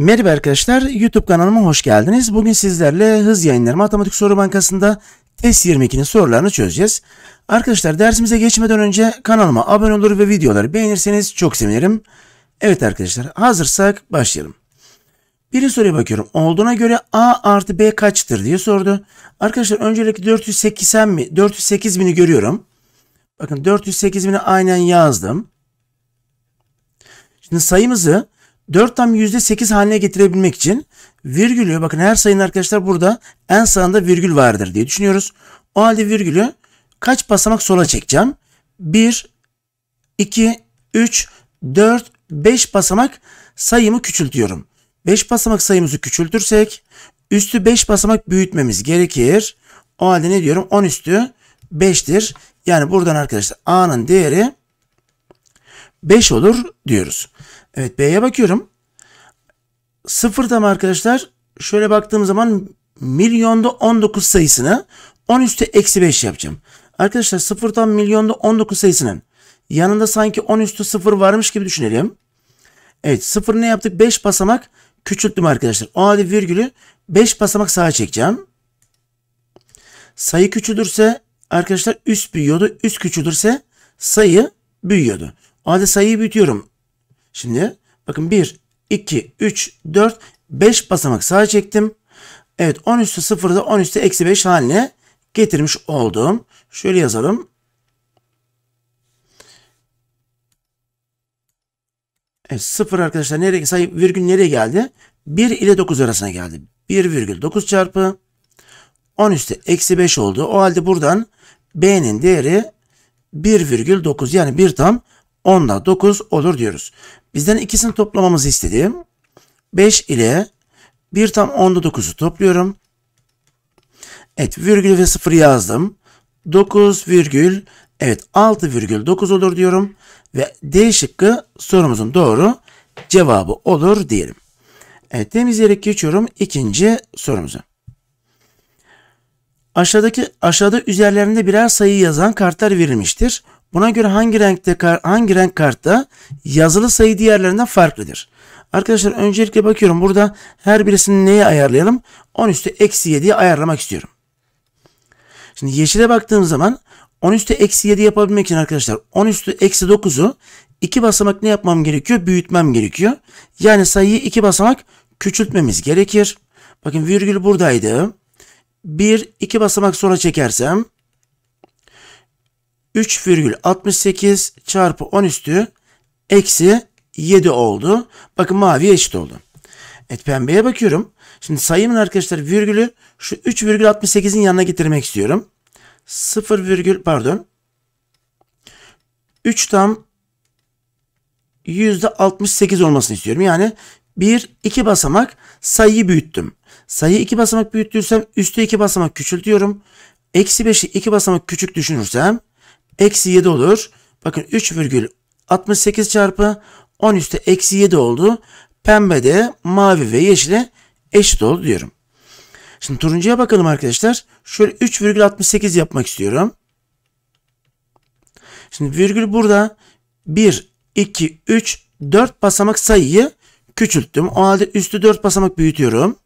Merhaba arkadaşlar, YouTube kanalıma hoş geldiniz. Bugün sizlerle Hız Yayınları Matematik Soru Bankası'nda Test 22'nin sorularını çözeceğiz. Arkadaşlar dersimize geçmeden önce kanalıma abone olur ve videoları beğenirseniz çok sevinirim. Evet arkadaşlar, hazırsak başlayalım. Birinci soruya bakıyorum. Olduğuna göre A artı B kaçtır diye sordu. Arkadaşlar öncelikle 480 mi? 408 bini görüyorum. Bakın 408 bini aynen yazdım. Şimdi sayımızı 4 tam %8 haline getirebilmek için virgülü bakın her sayının arkadaşlar burada en sağında virgül vardır diye düşünüyoruz. O halde virgülü kaç basamak sola çekeceğim? 1, 2, 3, 4, 5 basamak sayımı küçültüyorum. 5 basamak sayımızı küçültürsek üstü 5 basamak büyütmemiz gerekir. O halde ne diyorum? 10 üstü 5'tir. Yani buradan arkadaşlar A'nın değeri 5 olur diyoruz. Evet B'ye bakıyorum. Sıfırda mı arkadaşlar? Şöyle baktığım zaman milyonda 19 sayısını 10 üstü eksi 5 yapacağım. Arkadaşlar sıfırdan milyonda 19 sayısının yanında sanki 10 üstü 0 varmış gibi düşünelim. Evet sıfır ne yaptık? 5 basamak küçülttüm arkadaşlar. O halde virgülü 5 basamak sağa çekeceğim. Sayı küçülürse arkadaşlar üst büyüyordu. Üst küçülürse sayı büyüyordu. O halde sayıyı büyütüyorum. Şimdi bakın 1, 2, 3, 4, 5 basamak sağa çektim. Evet 10 üstü 0'da 10 üstü eksi 5 haline getirmiş oldum. Şöyle yazalım. Evet 0 arkadaşlar nereye sayı virgül nereye geldi? 1 ile 9 arasına geldi. 1 virgül 9 çarpı 10 üstü eksi 5 oldu. O halde buradan b'nin değeri 1,9 yani 1 tam 10'da 9 olur diyoruz. Bizden ikisini toplamamızı istediğim 5 ile 1 tam 10'da 9'u topluyorum. Evet virgül ve 0 yazdım. 9 virgül evet 6 virgül 9 olur diyorum. Ve D şıkkı sorumuzun doğru cevabı olur diyelim. Evet temizleyerek geçiyorum ikinci sorumuza. Aşağıdaki aşağıda üzerlerinde birer sayı yazan kartlar verilmiştir. Buna göre hangi renkte hangi renk kartta yazılı sayı diğerlerinden farklıdır? Arkadaşlar öncelikle bakıyorum burada her birisini neye ayarlayalım? 10 üstü eksi 7'ye ayarlamak istiyorum. Şimdi yeşile baktığım zaman 10 üstü eksi 7 yapabilmek için arkadaşlar 10 üstü eksi 9'u 2 basamak ne yapmam gerekiyor? Büyütmem gerekiyor. Yani sayıyı 2 basamak küçültmemiz gerekir. Bakın virgül buradaydı. 1, 2 basamak sonra çekersem 3,68 çarpı 10 üstü eksi 7 oldu. Bakın mavi eşit oldu. Evet pembeye bakıyorum. Şimdi sayımın arkadaşlar virgülü şu 3,68'in yanına getirmek istiyorum. 0, virgül, pardon. 3 tam %68 olmasını istiyorum. Yani 1, 2 basamak sayıyı büyüttüm. Sayıyı 2 basamak büyüttüysem üstü 2 basamak küçültüyorum. Eksi 5'i 2 basamak küçük düşünürsem eksi 7 olur. Bakın 3,68 çarpı 10 üstte eksi 7 oldu. Pembe de mavi ve yeşile eşit oldu diyorum. Şimdi turuncuya bakalım arkadaşlar. Şöyle 3,68 yapmak istiyorum. Şimdi virgül burada 1, 2, 3, 4 basamak sayıyı küçülttüm. O halde üstü 4 basamak büyütüyorum.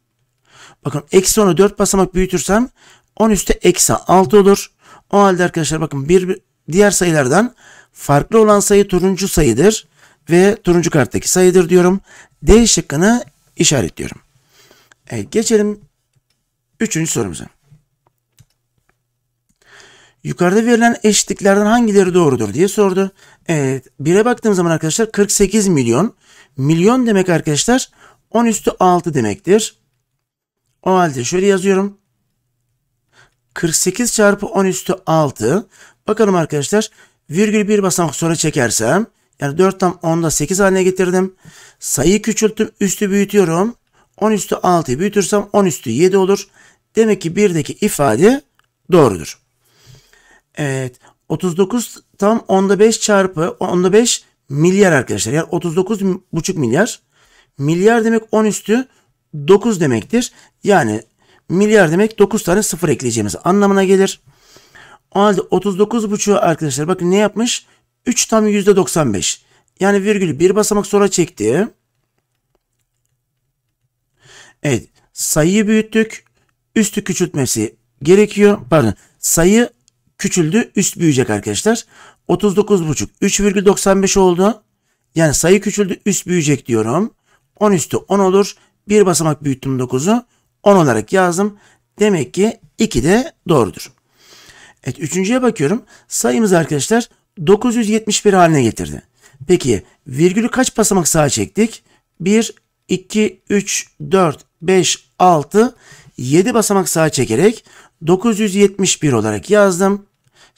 Bakın eksi 10'u 4 basamak büyütürsem 10 üstte eksi 6 olur. O halde arkadaşlar bakın 1, diğer sayılardan farklı olan sayı turuncu sayıdır ve turuncu karttaki sayıdır diyorum. D şıkkını işaretliyorum. Evet, geçelim üçüncü sorumuza. Yukarıda verilen eşitliklerden hangileri doğrudur diye sordu. Evet, bire baktığım zaman arkadaşlar 48 milyon. Milyon demek arkadaşlar 10 üstü 6 demektir. O halde şöyle yazıyorum. 48 çarpı 10 üstü 6. Bakalım arkadaşlar virgül bir basamak sonra çekersem yani 4 tam 10'da 8 haline getirdim. Sayıyı küçülttüm üstü büyütüyorum. 10 üstü 6'yı büyütürsem 10 üstü 7 olur. Demek ki birdeki ifade doğrudur. Evet 39 tam 10'da 5 çarpı 10'da 5 milyar arkadaşlar. Yani 39,5 milyar. Milyar demek 10 üstü 9 demektir. Yani milyar demek 9 tane sıfır ekleyeceğimiz anlamına gelir. O halde 39.5'u arkadaşlar bakın ne yapmış? 3 tam %95. Yani virgül bir basamak sonra çekti. Evet sayıyı büyüttük. Üstü küçültmesi gerekiyor. Pardon sayı küçüldü üst büyüyecek arkadaşlar. 39.5 3,95 oldu. Yani sayı küçüldü üst büyüyecek diyorum. 10 üstü 10 olur. Bir basamak büyüttüm 9'u 10 olarak yazdım. Demek ki 2 de doğrudur. Evet üçüncüye bakıyorum. Sayımız arkadaşlar 971 haline getirdi. Peki virgülü kaç basamak sağa çektik? 1, 2, 3, 4, 5, 6, 7 basamak sağa çekerek 971 olarak yazdım.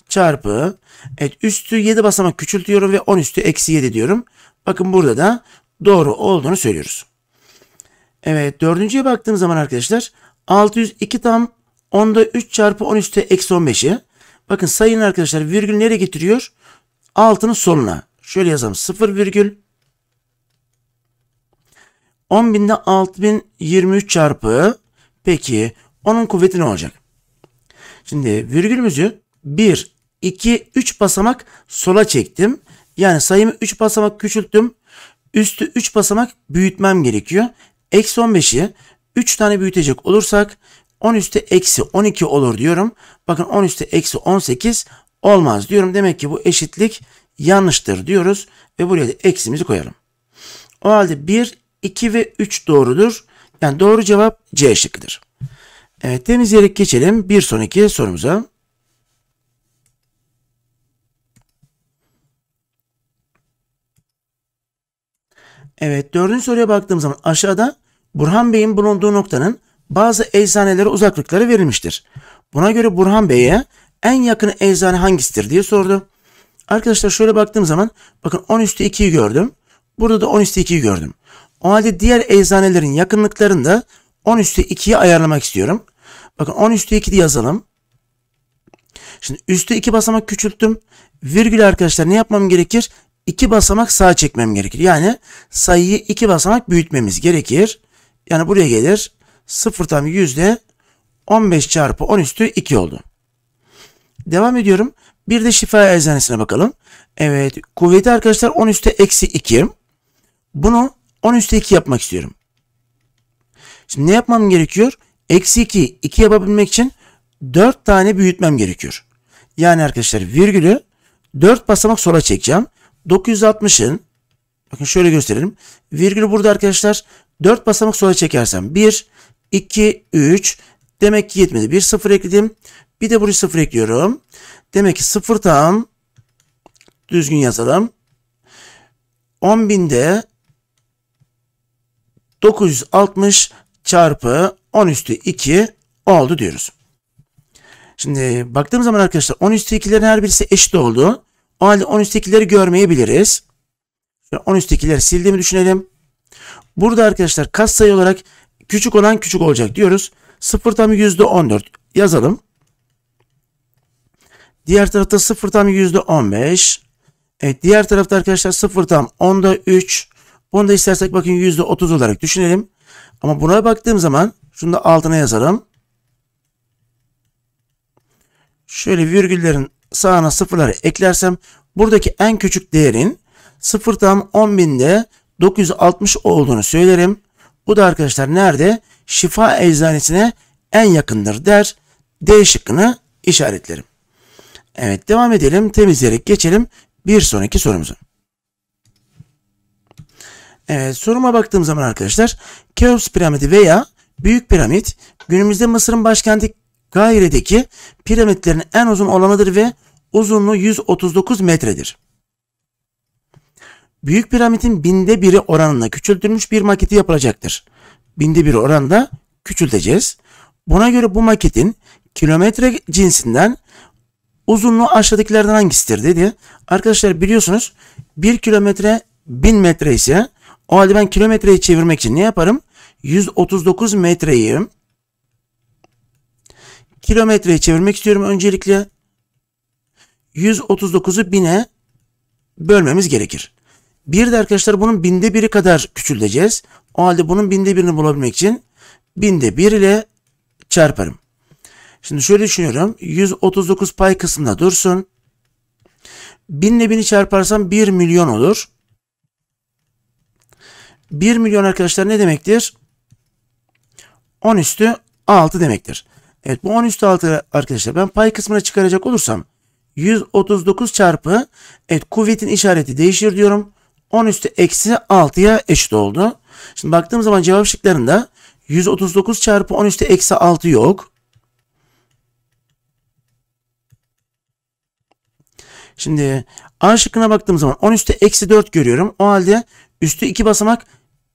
Çarpı. Evet üstü 7 basamak küçültüyorum ve 10 üstü eksi 7 diyorum. Bakın burada da doğru olduğunu söylüyoruz. Evet dördüncüye baktığım zaman arkadaşlar 602 tam 10'da 3 çarpı 10 üstü eksi 15'i Bakın sayın arkadaşlar virgül nereye getiriyor? Altının sonuna. Şöyle yazalım. 0 virgül 10.000'de 6023 çarpı peki onun kuvveti ne olacak? Şimdi virgülümüzü 1, 2, 3 basamak sola çektim. Yani sayımı 3 basamak küçülttüm. Üstü 3 basamak büyütmem gerekiyor. Eksi 15'i 3 tane büyütecek olursak 10 üstü eksi 12 olur diyorum. Bakın 10 üstü eksi 18 olmaz diyorum. Demek ki bu eşitlik yanlıştır diyoruz ve buraya da eksimizi koyalım. O halde 1, 2 ve 3 doğrudur. Yani doğru cevap C şıkkıdır. Evet temizleyerek geçelim bir sonraki sorumuza. Evet dördüncü soruya baktığım zaman aşağıda Burhan Bey'in bulunduğu noktanın bazı eczanelere uzaklıkları verilmiştir. Buna göre Burhan Bey'e en yakın eczane hangisidir diye sordu. Arkadaşlar şöyle baktığım zaman bakın 10 üstü 2'yi gördüm. Burada da 10 üstü 2'yi gördüm. O halde diğer eczanelerin yakınlıklarını da 10 üstü 2'yi ayarlamak istiyorum. Bakın 10 üstü 2 yazalım. Şimdi üstü 2 basamak küçülttüm. Virgül arkadaşlar ne yapmam gerekir? 2 basamak sağ çekmem gerekir. Yani sayıyı 2 basamak büyütmemiz gerekir. Yani buraya gelir. 0 tam yüzde 15 çarpı 10 üstü 2 oldu. Devam ediyorum. Bir de şifa eczanesine bakalım. Evet kuvveti arkadaşlar 10 üstü eksi 2. Bunu 10 üstü 2 yapmak istiyorum. Şimdi ne yapmam gerekiyor? Eksi 2, 2 yapabilmek için 4 tane büyütmem gerekiyor. Yani arkadaşlar virgülü 4 basamak sola çekeceğim. 960'ın bakın şöyle gösterelim. Virgülü burada arkadaşlar 4 basamak sola çekersem 1, 2, 3. Demek ki yetmedi. Bir sıfır ekledim. Bir de buraya sıfır ekliyorum. Demek ki sıfır tam. Düzgün yazalım. 10 binde 960 çarpı 10 üstü 2 oldu diyoruz. Şimdi baktığım zaman arkadaşlar 10 üstü 2'lerin her birisi eşit oldu. O halde 10 üstü 2'leri görmeyebiliriz. Şöyle 10 üstü 2'leri sildiğimi düşünelim. Burada arkadaşlar katsayı olarak Küçük olan küçük olacak diyoruz. 0 tam %14 yazalım. Diğer tarafta 0 tam %15. Evet diğer tarafta arkadaşlar 0 tam 10'da 3. Bunu da istersek bakın %30 olarak düşünelim. Ama buna baktığım zaman şunu da altına yazarım. Şöyle virgüllerin sağına sıfırları eklersem buradaki en küçük değerin 0 tam 10.960 olduğunu söylerim. Bu da arkadaşlar nerede? Şifa eczanesine en yakındır der. D şıkkını işaretlerim. Evet devam edelim. Temizleyerek geçelim bir sonraki sorumuza. Evet soruma baktığım zaman arkadaşlar Keops piramidi veya Büyük piramit günümüzde Mısır'ın başkenti Kahire'deki piramitlerin en uzun olanıdır ve uzunluğu 139 metredir. Büyük piramidin binde biri oranında küçültülmüş bir maketi yapılacaktır. Binde biri oranda küçülteceğiz. Buna göre bu maketin kilometre cinsinden uzunluğu aşağıdakilerden hangisidir dedi. Arkadaşlar biliyorsunuz 1 kilometre 1000 metre ise o halde ben kilometreyi çevirmek için ne yaparım? 139 metreyi kilometreye çevirmek istiyorum öncelikle. 139'u 1000'e bölmemiz gerekir. Bir de arkadaşlar bunun binde biri kadar küçülteceğiz. O halde bunun binde birini bulabilmek için binde bir ile çarparım. Şimdi şöyle düşünüyorum. 139 pay kısmında dursun. Binle ile çarparsam 1 milyon olur. 1 milyon arkadaşlar ne demektir? 10 üstü 6 demektir. Evet bu 10 üstü 6 arkadaşlar ben pay kısmına çıkaracak olursam 139 çarpı evet kuvvetin işareti değişir diyorum. 10 üstü eksi 6'ya eşit oldu. Şimdi baktığımız zaman cevap şıklarında 139 çarpı 10 üstü eksi 6 yok. Şimdi A şıkkına baktığım zaman 10 üstü eksi 4 görüyorum. O halde üstü 2 basamak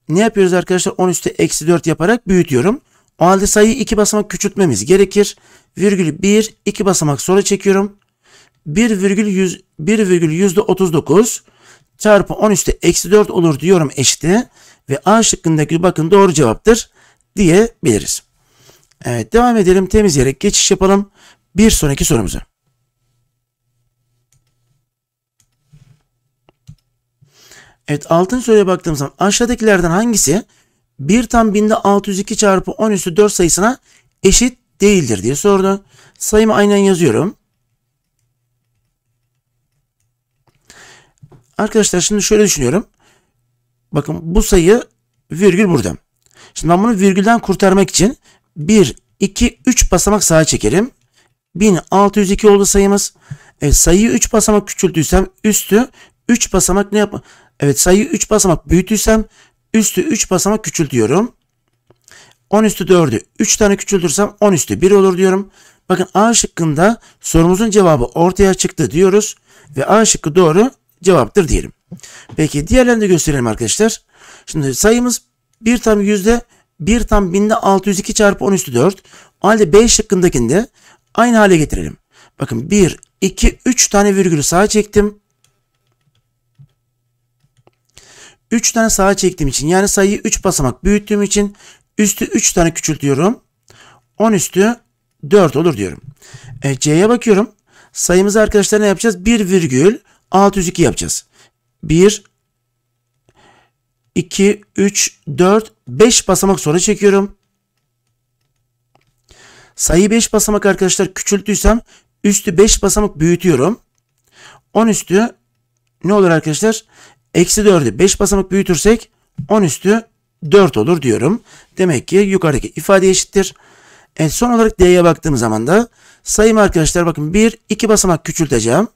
ne yapıyoruz arkadaşlar? 10 üstü eksi 4 yaparak büyütüyorum. O halde sayıyı 2 basamak küçültmemiz gerekir. Virgül 1, 2 basamak sonra çekiyorum. virgül 1,100 1,39 çarpı 13'te eksi 4 olur diyorum eşitine ve A şıkkındaki bakın doğru cevaptır diyebiliriz. Evet devam edelim temizleyerek geçiş yapalım bir sonraki sorumuza. Evet altın soruya baktığımız zaman aşağıdakilerden hangisi 1 tam binde 602 çarpı 10 üstü 4 sayısına eşit değildir diye sordu. Sayımı aynen yazıyorum. Arkadaşlar şimdi şöyle düşünüyorum. Bakın bu sayı virgül burada. Şimdi ben bunu virgülden kurtarmak için 1, 2, 3 basamak sağa çekelim. 1602 oldu sayımız. E, sayıyı 3 basamak küçültüysem üstü 3 basamak ne yap? Evet sayıyı 3 basamak büyütüysem üstü 3 basamak küçültüyorum. 10 üstü 4'ü 3 tane küçültürsem 10 üstü 1 olur diyorum. Bakın A şıkkında sorumuzun cevabı ortaya çıktı diyoruz. Ve A şıkkı doğru cevaptır diyelim. Peki diğerlerini de gösterelim arkadaşlar. Şimdi sayımız 1 tam yüzde 1 tam binde 602 çarpı 10 üstü 4. O halde B şıkkındakini de aynı hale getirelim. Bakın 1, 2, 3 tane virgülü sağa çektim. 3 tane sağa çektiğim için yani sayıyı 3 basamak büyüttüğüm için üstü 3 tane küçültüyorum. 10 üstü 4 olur diyorum. E, C'ye bakıyorum. Sayımızı arkadaşlar ne yapacağız? 1 virgül 602 yapacağız. 1, 2, 3, 4, 5 basamak sonra çekiyorum. Sayı 5 basamak arkadaşlar küçültüysem üstü 5 basamak büyütüyorum. 10 üstü ne olur arkadaşlar? Eksi 4'ü 5 basamak büyütürsek 10 üstü 4 olur diyorum. Demek ki yukarıdaki ifade eşittir. E son olarak D'ye baktığım zaman da sayımı arkadaşlar bakın 1, 2 basamak küçülteceğim.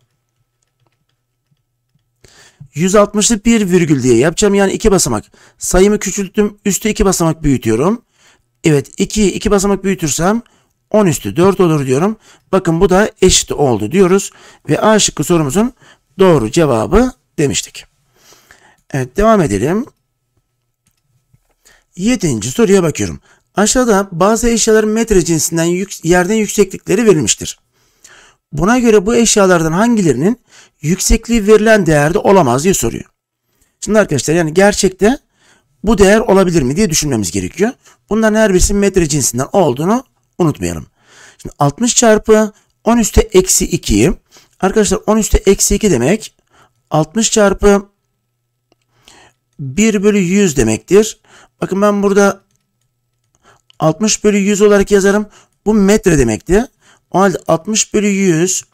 161 virgül diye yapacağım yani 2 basamak. Sayımı küçülttüm üstü 2 basamak büyütüyorum. Evet 2'yi 2 basamak büyütürsem 10 üstü 4 olur diyorum. Bakın bu da eşit oldu diyoruz. Ve A şıkkı sorumuzun doğru cevabı demiştik. Evet devam edelim. 7. soruya bakıyorum. Aşağıda bazı eşyaların metre cinsinden yük, yerden yükseklikleri verilmiştir. Buna göre bu eşyalardan hangilerinin yüksekliği verilen değerde olamaz diye soruyor. Şimdi arkadaşlar yani gerçekte bu değer olabilir mi diye düşünmemiz gerekiyor. Bunların her birisi metre cinsinden olduğunu unutmayalım. Şimdi 60 çarpı 10 üstü eksi 2. Arkadaşlar 10 üstü eksi 2 demek 60 çarpı 1 bölü 100 demektir. Bakın ben burada 60 bölü 100 olarak yazarım. Bu metre demekti. O halde 60 bölü 100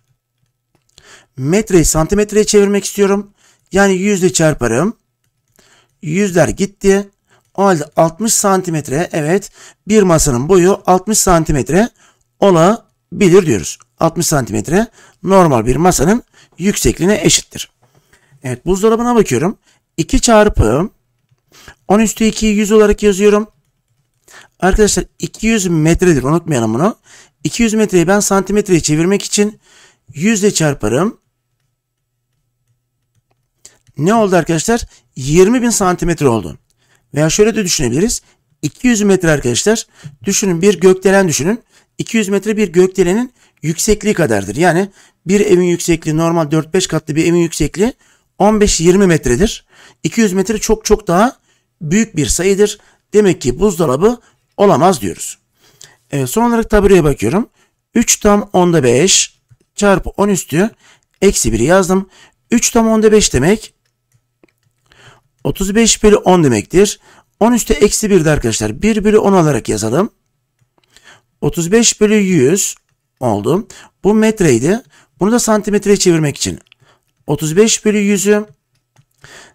metreyi santimetreye çevirmek istiyorum. Yani yüzle çarparım. Yüzler gitti. O halde 60 santimetre evet bir masanın boyu 60 santimetre olabilir diyoruz. 60 santimetre normal bir masanın yüksekliğine eşittir. Evet buzdolabına bakıyorum. 2 çarpı 10 üstü 2'yi 100 olarak yazıyorum. Arkadaşlar 200 metredir unutmayalım bunu. 200 metreyi ben santimetreye çevirmek için 100 ile çarparım ne oldu arkadaşlar? 20 bin santimetre oldu. Veya şöyle de düşünebiliriz. 200 metre arkadaşlar. Düşünün bir gökdelen düşünün. 200 metre bir gökdelenin yüksekliği kadardır. Yani bir evin yüksekliği normal 4-5 katlı bir evin yüksekliği 15-20 metredir. 200 metre çok çok daha büyük bir sayıdır. Demek ki buzdolabı olamaz diyoruz. Evet, son olarak tabloya bakıyorum. 3 tam onda 5 çarpı 10 üstü eksi 1'i yazdım. 3 tam onda 5 demek 35 bölü 10 demektir. 10 üstü eksi 1'de arkadaşlar. 1 bölü 10 olarak yazalım. 35 bölü 100 oldu. Bu metreydi. Bunu da santimetreye çevirmek için. 35 bölü 100'ü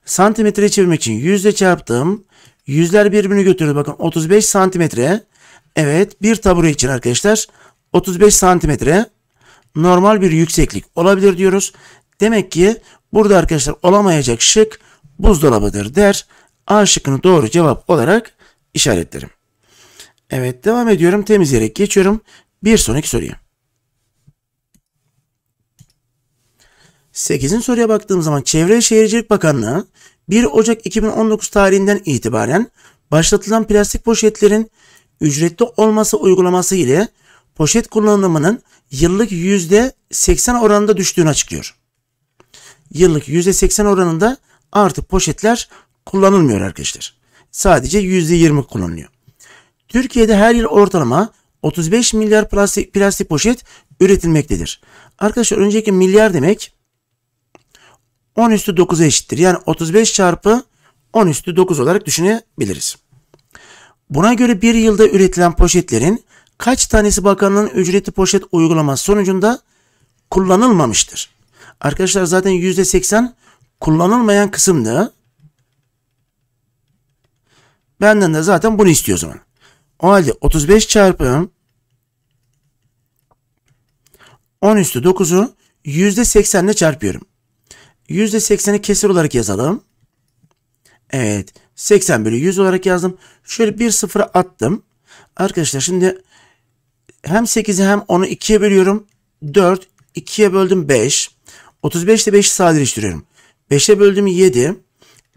santimetreye çevirmek için 100 ile çarptım. Yüzler birbirini götürdü. Bakın 35 santimetre. Evet bir tabure için arkadaşlar 35 santimetre normal bir yükseklik olabilir diyoruz. Demek ki burada arkadaşlar olamayacak şık buzdolabıdır der. A şıkkını doğru cevap olarak işaretlerim. Evet devam ediyorum. Temizleyerek geçiyorum. Bir sonraki soruya. 8'in soruya baktığım zaman Çevre Şehircilik Bakanlığı 1 Ocak 2019 tarihinden itibaren başlatılan plastik poşetlerin ücretli olması uygulaması ile poşet kullanımının yıllık %80 oranında düştüğünü açıklıyor. Yıllık %80 oranında artık poşetler kullanılmıyor arkadaşlar. Sadece %20 kullanılıyor. Türkiye'de her yıl ortalama 35 milyar plastik, plastik poşet üretilmektedir. Arkadaşlar önceki milyar demek 10 üstü 9'a eşittir. Yani 35 çarpı 10 üstü 9 olarak düşünebiliriz. Buna göre bir yılda üretilen poşetlerin kaç tanesi bakanlığın ücretli poşet uygulaması sonucunda kullanılmamıştır? Arkadaşlar zaten %80 kullanılmayan kısım ne? Benden de zaten bunu istiyor o zaman. O halde 35 çarpı 10 üstü 9'u %80 ile çarpıyorum. %80'i kesir olarak yazalım. Evet. 80 bölü 100 olarak yazdım. Şöyle bir sıfıra attım. Arkadaşlar şimdi hem 8'i hem 10'u 2'ye bölüyorum. 4. 2'ye böldüm 5. 35 ile 5'i sadeleştiriyorum. 5'e böldüm 7.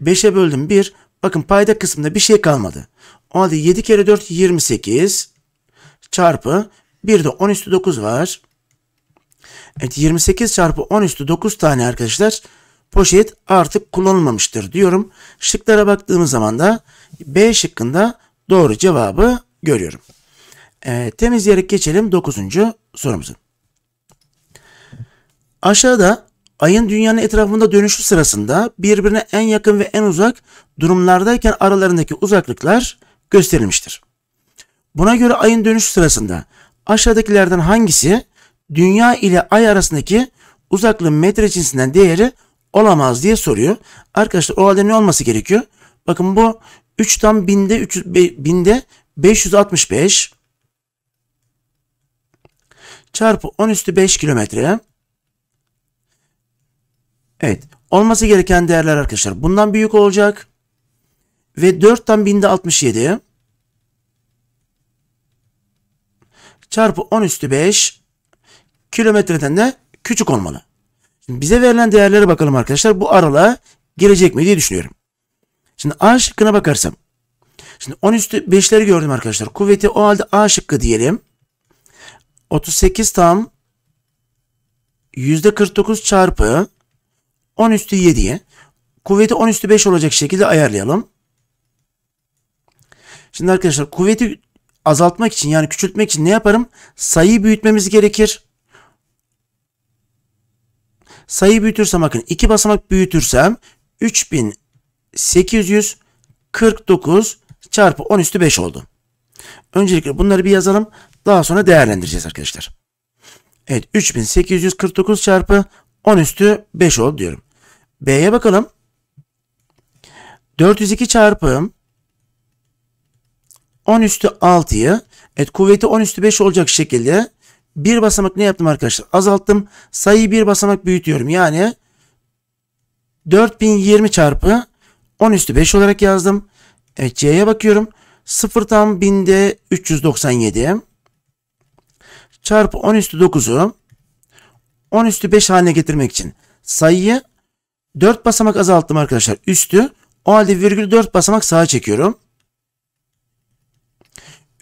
5'e böldüm 1. Bakın payda kısmında bir şey kalmadı. O halde 7 kere 4 28 çarpı bir de 10 üstü 9 var. Evet 28 çarpı 10 üstü 9 tane arkadaşlar poşet artık kullanılmamıştır diyorum. Şıklara baktığımız zaman da B şıkkında doğru cevabı görüyorum. Evet, temizleyerek geçelim 9. sorumuzu. Aşağıda Ayın dünyanın etrafında dönüşü sırasında birbirine en yakın ve en uzak durumlardayken aralarındaki uzaklıklar gösterilmiştir. Buna göre ayın dönüş sırasında aşağıdakilerden hangisi dünya ile ay arasındaki uzaklığın metre cinsinden değeri olamaz diye soruyor. Arkadaşlar o halde ne olması gerekiyor? Bakın bu 3 tam binde, 300, binde 565 çarpı 10 üstü 5 kilometre Evet. Olması gereken değerler arkadaşlar. Bundan büyük olacak. Ve 4'ten 1000'de 67. Çarpı 10 üstü 5. Kilometreden de küçük olmalı. Şimdi bize verilen değerlere bakalım arkadaşlar. Bu aralığa girecek mi diye düşünüyorum. Şimdi A şıkkına bakarsam. Şimdi 10 üstü 5'leri gördüm arkadaşlar. Kuvveti o halde A şıkkı diyelim. 38 tam %49 çarpı 10 üstü 7'ye kuvveti 10 üstü 5 olacak şekilde ayarlayalım. Şimdi arkadaşlar kuvveti azaltmak için yani küçültmek için ne yaparım? Sayıyı büyütmemiz gerekir. Sayıyı büyütürsem bakın 2 basamak büyütürsem 3849 çarpı 10 üstü 5 oldu. Öncelikle bunları bir yazalım. Daha sonra değerlendireceğiz arkadaşlar. Evet 3849 çarpı 10 üstü 5 oldu diyorum. B'ye bakalım. 402 çarpı 10 üstü 6'yı evet, kuvveti 10 üstü 5 olacak şekilde bir basamak ne yaptım arkadaşlar? Azalttım. Sayıyı bir basamak büyütüyorum. Yani 4020 çarpı 10 üstü 5 olarak yazdım. Evet C'ye bakıyorum. 0 tam binde 397 çarpı 10 üstü 9'u 10 üstü 5 haline getirmek için sayıyı 4 basamak azalttım arkadaşlar üstü. O halde virgül 4 basamak sağa çekiyorum.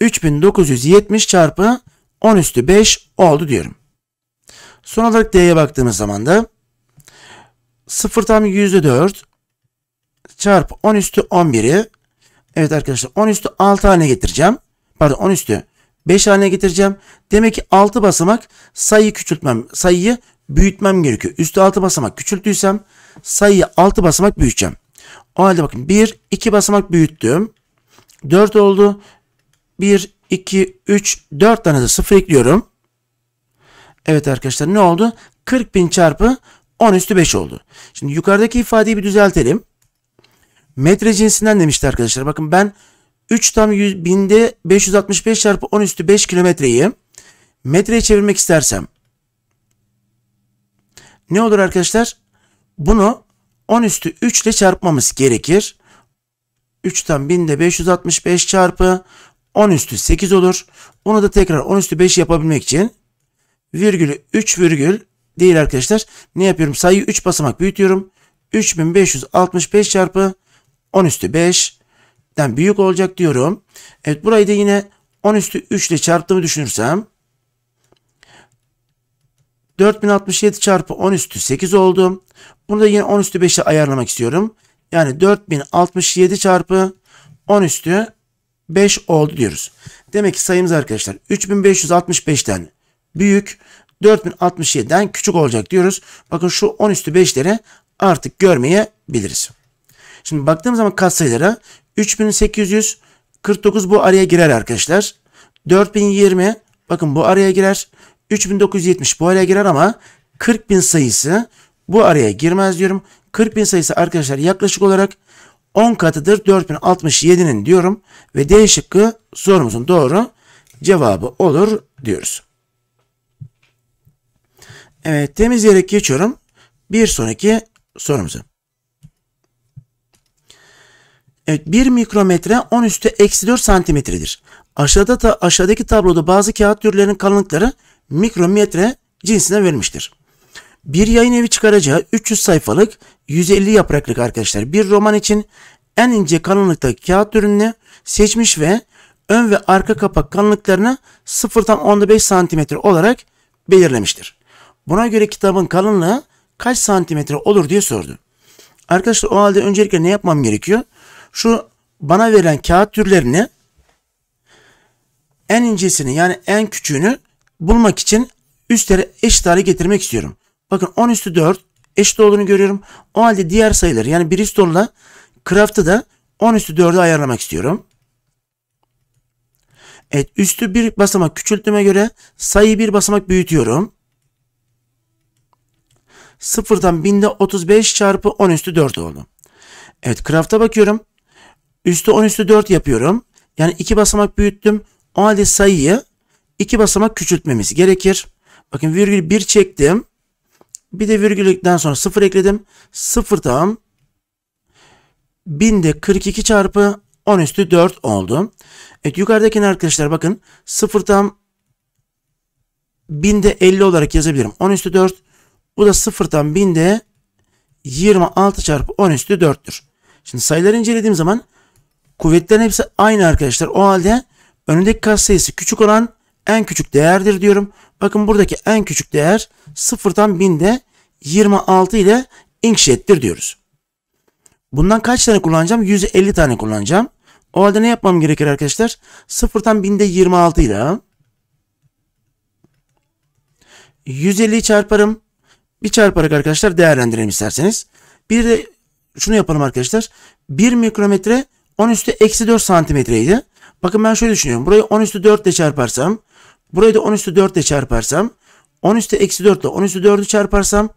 3970 çarpı 10 üstü 5 oldu diyorum. Son olarak D'ye baktığımız zaman da 0 tam %4 çarpı 10 üstü 11'i evet arkadaşlar 10 üstü 6 haline getireceğim. Pardon 10 üstü 5 haline getireceğim. Demek ki 6 basamak sayıyı küçültmem, sayıyı büyütmem gerekiyor. Üstü 6 basamak küçültüysem sayıyı 6 basamak büyüteceğim. O halde bakın 1, 2 basamak büyüttüm. 4 oldu. 1, 2, 3, 4 tane de 0 ekliyorum. Evet arkadaşlar ne oldu? 40 bin çarpı 10 üstü 5 oldu. Şimdi yukarıdaki ifadeyi bir düzeltelim. Metre cinsinden demişti arkadaşlar. Bakın ben 3 tam 100, binde 565 çarpı 10 üstü 5 kilometreyi metreye çevirmek istersem ne olur arkadaşlar? Bunu 10 üstü 3 ile çarpmamız gerekir. 3'ten 1000'de 565 çarpı 10 üstü 8 olur. Onu da tekrar 10 üstü 5 yapabilmek için virgülü 3 virgül değil arkadaşlar. Ne yapıyorum? Sayıyı 3 basamak büyütüyorum. 3565 çarpı 10 üstü 5'den büyük olacak diyorum. Evet burayı da yine 10 üstü 3 ile çarptığımı düşünürsem 4067 çarpı 10 üstü 8 oldu. Bunu da yine 10 üstü 5'e ayarlamak istiyorum. Yani 4067 çarpı 10 üstü 5 oldu diyoruz. Demek ki sayımız arkadaşlar 3565'ten büyük 4067'den küçük olacak diyoruz. Bakın şu 10 üstü 5'leri artık görmeyebiliriz. Şimdi baktığım zaman sayılara? 3849 bu araya girer arkadaşlar. 4020 bakın bu araya girer. 3970 bu araya girer ama 40.000 sayısı bu araya girmez diyorum. 40.000 sayısı arkadaşlar yaklaşık olarak 10 katıdır 4067'nin diyorum ve D şıkkı sorumuzun doğru cevabı olur diyoruz. Evet temizleyerek geçiyorum. Bir sonraki sorumuza. Evet 1 mikrometre 10 üstü eksi 4 santimetredir. Aşağıda ta, aşağıdaki tabloda bazı kağıt türlerinin kalınlıkları mikrometre cinsine verilmiştir. Bir yayın evi çıkaracağı 300 sayfalık 150 yapraklık arkadaşlar bir roman için en ince kalınlıkta kağıt ürününü seçmiş ve ön ve arka kapak kalınlıklarını 0'dan 15 cm olarak belirlemiştir. Buna göre kitabın kalınlığı kaç santimetre olur diye sordu. Arkadaşlar o halde öncelikle ne yapmam gerekiyor? Şu bana verilen kağıt türlerini en incesini yani en küçüğünü bulmak için üstleri eşit hale getirmek istiyorum. Bakın 10 üstü 4 eşit olduğunu görüyorum. O halde diğer sayıları yani Bristol'la Craft'ı da 10 üstü 4'e ayarlamak istiyorum. Evet üstü bir basamak küçülttüğüme göre sayıyı bir basamak büyütüyorum. Sıfırdan binde 35 çarpı 10 üstü 4 oldu. Evet craft'a bakıyorum. Üstü 10 üstü 4 yapıyorum. Yani 2 basamak büyüttüm. O halde sayıyı iki basamak küçültmemiz gerekir. Bakın virgül 1 çektim. Bir de virgülden sonra 0 ekledim. 0 tam. 1000'de 42 çarpı 10 üstü 4 oldu. Evet yukarıdakine arkadaşlar bakın 0 tam 1000'de 50 olarak yazabilirim. 10 üstü 4. Bu da 0 tam 1000'de 26 çarpı 10 üstü 4'tür. Şimdi sayıları incelediğim zaman kuvvetlerin hepsi aynı arkadaşlar. O halde önündeki katsayısı küçük olan en küçük değerdir diyorum. Bakın buradaki en küçük değer sıfırdan binde 26 ile inkşettir diyoruz. Bundan kaç tane kullanacağım? 150 tane kullanacağım. O halde ne yapmam gerekir arkadaşlar? Sıfırdan binde 26 ile 150'yi çarparım. Bir çarparak arkadaşlar değerlendirelim isterseniz. Bir de şunu yapalım arkadaşlar. 1 mikrometre 10 üstü eksi 4 santimetreydi. Bakın ben şöyle düşünüyorum. Burayı 10 üstü 4 ile çarparsam Burayı da 10 üstü 4 ile çarparsam 10 üstü eksi 4 ile 10 üstü 4'ü çarparsam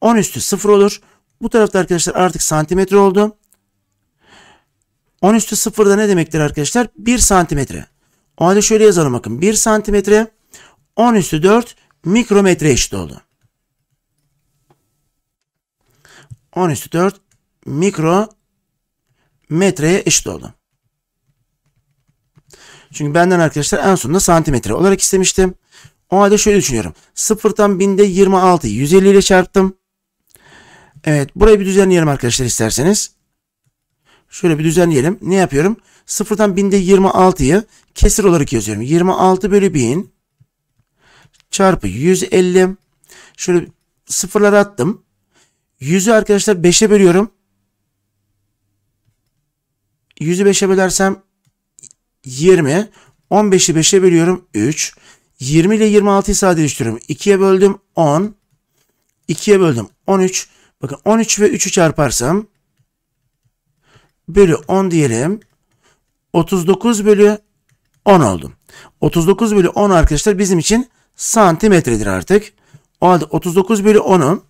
10 üstü 0 olur. Bu tarafta arkadaşlar artık santimetre oldu. 10 üstü 0 da ne demektir arkadaşlar? 1 santimetre. O halde şöyle yazalım bakın. 1 santimetre 10 üstü 4 mikrometre eşit oldu. 10 üstü 4 mikrometreye eşit oldu. Çünkü benden arkadaşlar en sonunda santimetre olarak istemiştim. O halde şöyle düşünüyorum. Sıfırdan binde 26 150 ile çarptım. Evet burayı bir düzenleyelim arkadaşlar isterseniz. Şöyle bir düzenleyelim. Ne yapıyorum? Sıfırdan binde 26'yı kesir olarak yazıyorum. 26 bölü 1000 çarpı 150. Şöyle sıfırlar attım. 100'ü arkadaşlar 5'e bölüyorum. 100'ü 5'e bölersem 20. 15'i 5'e bölüyorum 3. 20 ile 26'yı sadeleştiriyorum. 2'ye böldüm 10. 2'ye böldüm 13. Bakın 13 ve 3'ü çarparsam bölü 10 diyelim. 39 bölü 10 oldu. 39 bölü 10 arkadaşlar bizim için santimetredir artık. O halde 39 bölü 10'un.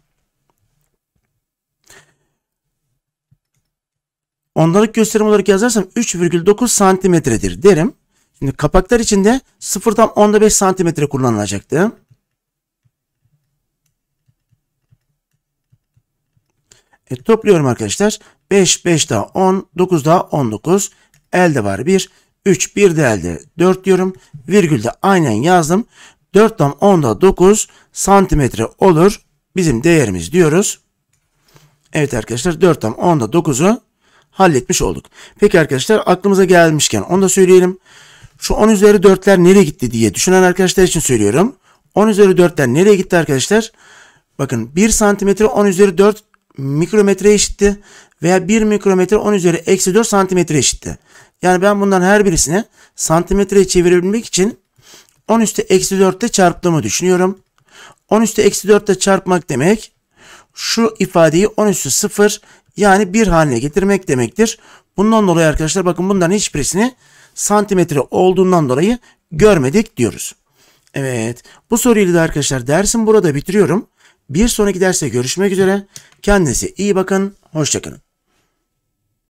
ondalık gösterim olarak yazarsam 3,9 santimetredir derim. Şimdi kapaklar içinde 0'dan 10'da 5 santimetre kullanılacaktı. E, topluyorum arkadaşlar. 5, 5 daha 10, 9 daha 19. Elde var 1, 3, 1 de elde 4 diyorum. Virgül de aynen yazdım. 4 tam 10 9 santimetre olur. Bizim değerimiz diyoruz. Evet arkadaşlar 4 tam 10 9'u halletmiş olduk. Peki arkadaşlar aklımıza gelmişken onu da söyleyelim. Şu 10 üzeri 4'ler nereye gitti diye düşünen arkadaşlar için söylüyorum. 10 üzeri 4'ler nereye gitti arkadaşlar? Bakın 1 santimetre 10 üzeri 4 mikrometre eşitti. Veya 1 mikrometre 10 üzeri eksi 4 santimetre eşitti. Yani ben bunların her birisini santimetreye çevirebilmek için 10 üstü eksi 4'te çarptığımı düşünüyorum. 10 üstü eksi 4'te çarpmak demek şu ifadeyi 10 üstü 0 yani bir haline getirmek demektir. Bundan dolayı arkadaşlar bakın bunların hiçbirisini santimetre olduğundan dolayı görmedik diyoruz. Evet bu soruyla da arkadaşlar dersim burada bitiriyorum. Bir sonraki derste görüşmek üzere. Kendinize iyi bakın. Hoşçakalın.